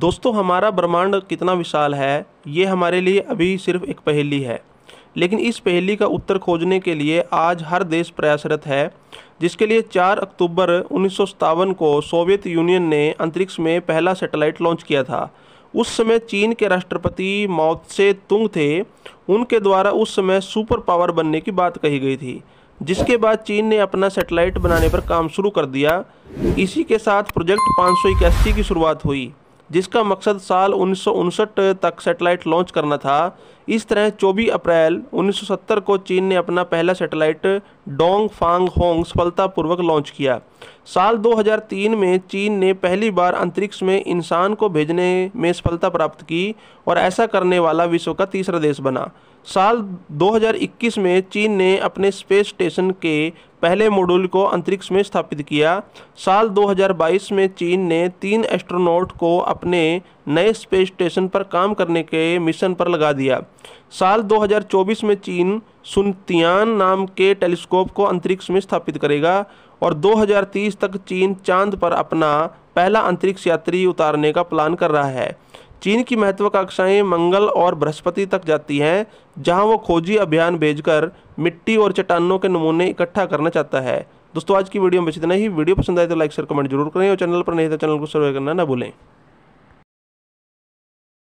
दोस्तों हमारा ब्रह्मांड कितना विशाल है ये हमारे लिए अभी सिर्फ एक पहेली है लेकिन इस पहेली का उत्तर खोजने के लिए आज हर देश प्रयासरत है जिसके लिए 4 अक्टूबर उन्नीस को सोवियत यूनियन ने अंतरिक्ष में पहला सैटेलाइट लॉन्च किया था उस समय चीन के राष्ट्रपति माओत्से तुंग थे उनके द्वारा उस समय सुपर पावर बनने की बात कही गई थी जिसके बाद चीन ने अपना सैटेलाइट बनाने पर काम शुरू कर दिया इसी के साथ प्रोजेक्ट पाँच की शुरुआत हुई जिसका मकसद साल उन्नीस तक सेटेलाइट लॉन्च करना था इस तरह 24 अप्रैल 1970 को चीन ने अपना पहला सेटेलाइट डोंग फांग होंग सफलतापूर्वक लॉन्च किया साल 2003 में चीन ने पहली बार अंतरिक्ष में इंसान को भेजने में सफलता प्राप्त की और ऐसा करने वाला विश्व का तीसरा देश बना साल 2021 में चीन ने अपने स्पेस स्टेशन के पहले मॉड्यूल को अंतरिक्ष में स्थापित किया साल 2022 में चीन ने तीन एस्ट्रोनॉट को अपने नए स्पेस स्टेशन पर काम करने के मिशन पर लगा दिया साल 2024 में चीन सुनतियान नाम के टेलीस्कोप को अंतरिक्ष में स्थापित करेगा और 2030 तक चीन चांद पर अपना पहला अंतरिक्ष यात्री उतारने का प्लान कर रहा है चीन की महत्वाकांक्षाएं मंगल और बृहस्पति तक जाती हैं जहां वो खोजी अभियान भेजकर मिट्टी और चट्टानों के नमूने इकट्ठा करना चाहता है दोस्तों आज की वीडियो में बचित नहीं ही वीडियो पसंद आए तो लाइक शेयर कमेंट जरूर करें और चैनल पर नहीं तो चैनल को सब्सक्राइब करना ना भूलें